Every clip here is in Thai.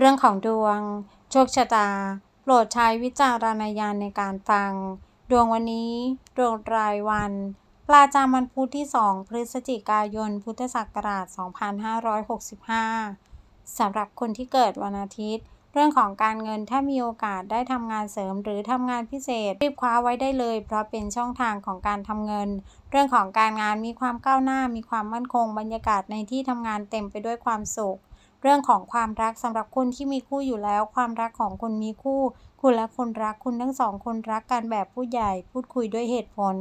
เรื่องของดวง โชคชะตาโปรดใช้วิจารณญาณในการฟัง ดวงวันนี้ ดวงรายวัน ปราจามันพุธที่2พฤศจิกายน พุทธศักราช 2565สำหรับคนที่เกิดวันอาทิตย์ เรื่องของการเงินถ้ามีโอกาสได้ทำงานเสริม หรือทำงานพิเศษรีบคว้าไว้ได้เลย เพราะเป็นช่องทางของการทำเงิน เรื่องของการงานมีความก้าวหน้า มีความมั่นคงบรรยากาศในที่ทำงานเต็มไปด้วยความสุขเรื่องของความรักสำหรับคนที่มีคู่อยู่แล้ว ความรักของคนมีคู่ คุณและคนรัก คุณทั้งสองคนรักกันแบบผู้ใหญ่ พูดคุยด้วยเหตุผล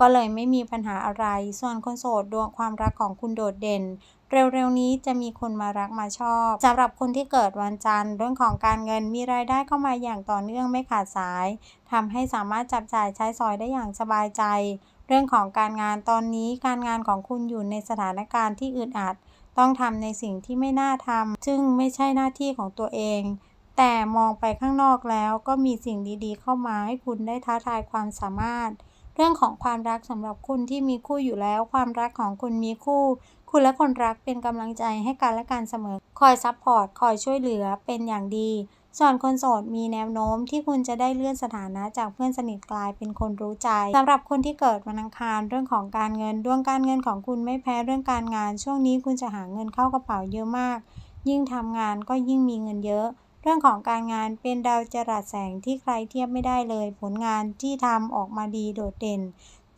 ก็เลยไม่มีปัญหาอะไร ส่วนคนโสดดวงความรักของคุณโดดเด่น เร็วๆนี้จะมีคนมารักมาชอบสำหรับคนที่เกิดวันจันทร์ เรื่องของการเงินมีรายได้เข้ามาอย่างต่อเนื่องไม่ขาดสายทำให้สามารถจับจ่ายใช้สอยได้อย่างสบายใจ เรื่องของการงานตอนนี้ การงานของคุณอยู่ในสถานการณ์ที่อึดอัดต้องทำในสิ่งที่ไม่น่าทำ ซึ่งไม่ใช่หน้าที่ของตัวเอง แต่มองไปข้างนอกแล้วก็มีสิ่งดีๆ เข้ามาให้คุณได้ท้าทายความสามารถ เรื่องของความรักสำหรับคุณที่มีคู่อยู่แล้ว ความรักของคุณมีคู่คุณและคนรักเป็นกำลังใจให้กันและกันเสมอ คอยซัพพอร์ต คอยช่วยเหลือเป็นอย่างดี ส่วนคนโสดมีแนวโน้มที่คุณจะได้เลื่อนสถานะจากเพื่อนสนิทกลายเป็นคนรู้ใจสำหรับคนที่เกิดวันอังคารเรื่องของการเงินดวงการเงินของคุณไม่แพ้เรื่องการงาน ช่วงนี้คุณจะหาเงินเข้ากระเป๋าเยอะมาก ยิ่งทำงานก็ยิ่งมีเงินเยอะ เรื่องของการงานเป็นดาวจรัสแสงที่ใครเทียบไม่ได้เลย ผลงานที่ทำออกมาดีโดดเด่น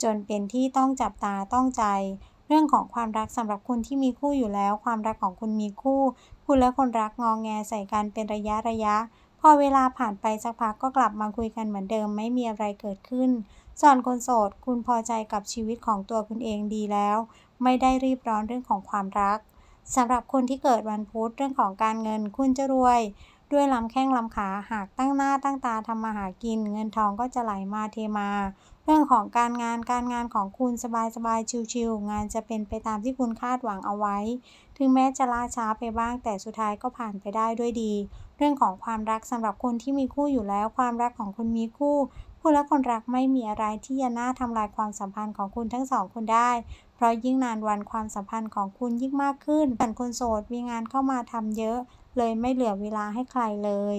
จนเป็นที่ต้องจับตาต้องใจเรื่องของความรักสำหรับคนที่มีคู่อยู่แล้วความรักของคุณมีคู่ คุณและคนรักงองแงใส่กันเป็นระยะระยะ พอเวลาผ่านไปสักพักก็กลับมาคุยกันเหมือนเดิมไม่มีอะไรเกิดขึ้น ส่วนคนโสด คุณพอใจกับชีวิตของตัวคุณเองดีแล้ว ไม่ได้รีบร้อนเรื่องของความรักสำหรับคนที่เกิดวันพุธเรื่องของการเงินคุณจะรวยด้วยลำแข้งลำขา หากตั้งหน้าตั้งตาทำมาหากิน เงินทองก็จะไหลามาเทมา เรื่องของการงานการงานของคุณสบายสบายชิวๆงานจะเป็นไปตามที่คุณคาดหวังเอาไว้ ถึงแม้จะล่าช้าไปบ้าง แต่สุดท้ายก็ผ่านไปได้ด้วยดี เรื่องของความรักสำหรับคนที่มีคู่อยู่แล้วความรักของคุณมีคู่คุณและคนรักไม่มีอะไรที่จะน่าทำลายความสัมพันธ์ของคุณทั้งสองคนได้ เพราะยิ่งนานวันความสัมพันธ์ของคุณยิ่งมากขึ้นแต่คนโสดมีงานเข้ามาทำเยอะเลยไม่เหลือเวลาให้ใครเลย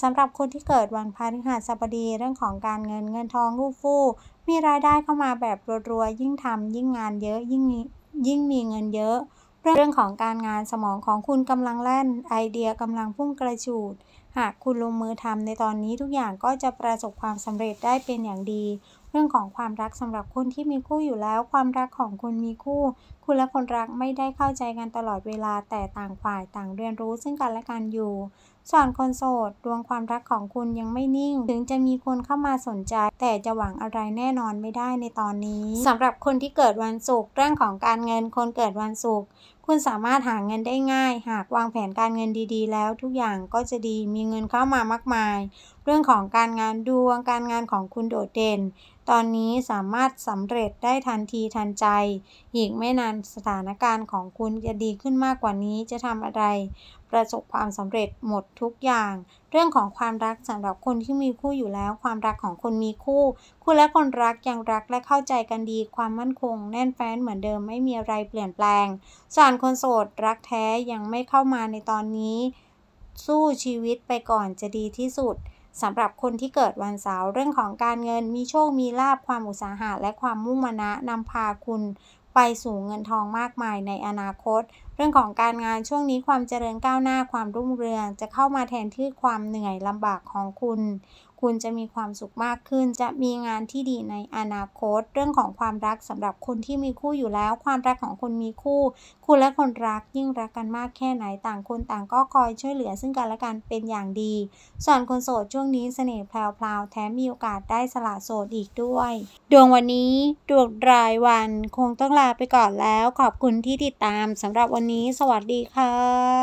สำหรับคนที่เกิดวันพฤหัสบดีเรื่องของการเงินเงินทองลูกฟู่มีรายได้เข้ามาแบบรัวๆยิ่งทำยิ่งงานเยอะยิ่งยิ่งมีเงินเยอะเรื่องของการงานสมองของคุณกำลังแล่น ไอเดียกำลังพุ่งกระฉูดหากคุณลงมือทำในตอนนี้ทุกอย่างก็จะประสบความสำเร็จได้เป็นอย่างดีรื่องของความรักสำหรับคนที่มีคู่อยู่แล้ว ความรักของคนมีคู่ คุณและคนรักไม่ได้เข้าใจกันตลอดเวลาแต่ต่างฝ่ายต่างเรียนรู้ ซึ่งกันและกันอยู่ ส่วนคนโสดดวงความรักของคุณยังไม่นิ่งถึงจะมีคนเข้ามาสนใจ แต่จะหวังอะไรแน่นอนไม่ได้ในตอนนี้ สำหรับคนที่เกิดวันศุกร์เรื่องของการเงินคนเกิดวันศุกร์คุณสามารถหาเงินได้ง่าย หากวางแผนการเงินดีๆ แล้วทุกอย่างก็จะดี มีเงินเข้ามามากมาย เรื่องของการงานดวงการงานของคุณโดดเด่นตอนนี้สามารถสำเร็จได้ทันทีทันใจ อีกไม่นานสถานการณ์ของคุณจะดีขึ้นมากกว่านี้ จะทำอะไร ประสบความสำเร็จหมดทุกอย่าง เรื่องของความรักสำหรับคนที่มีคู่อยู่แล้ว ความรักของคนมีคู่คุณและคนรักยังรักและเข้าใจกันดี ความมั่นคง แน่นแฟ้นเหมือนเดิมไม่มีอะไรเปลี่ยนแปลงส่วนคนโสดรักแท้ยังไม่เข้ามาในตอนนี้ สู้ชีวิตไปก่อนจะดีที่สุดสำหรับคนที่เกิดวันเสาร์เรื่องของการเงิน มีโชคมีลาบความอุตสาหะและความมุ่งมานะนำพาคุณ ไปสู่เงินทองมากมายในอนาคต เรื่องของการงานช่วงนี้ความเจริญก้าวหน้าความรุ่งเรือง จะเข้ามาแทนที่ความเหนื่อยลำบากของคุณคุณจะมีความสุขมากขึ้น จะมีงานที่ดีในอนาคต เรื่องของความรักสำหรับคนที่มีคู่อยู่แล้ว ความรักของคนมีคู่คุณและคนรักยิ่งรักกันมากแค่ไหนต่างคนต่างก็คอยช่วยเหลือซึ่งกันและกันเป็นอย่างดี ส่วนคนโสดช่วงนี้เสน่ห์แพลวพวแถมมีโอกาสได้สละโสดอีกด้วย ดวงวันนี้ ดวงรายวัน คงต้องลาไปก่อนแล้วขอบคุณที่ติดตามสำหรับวันนี้ สวัสดีค่ะ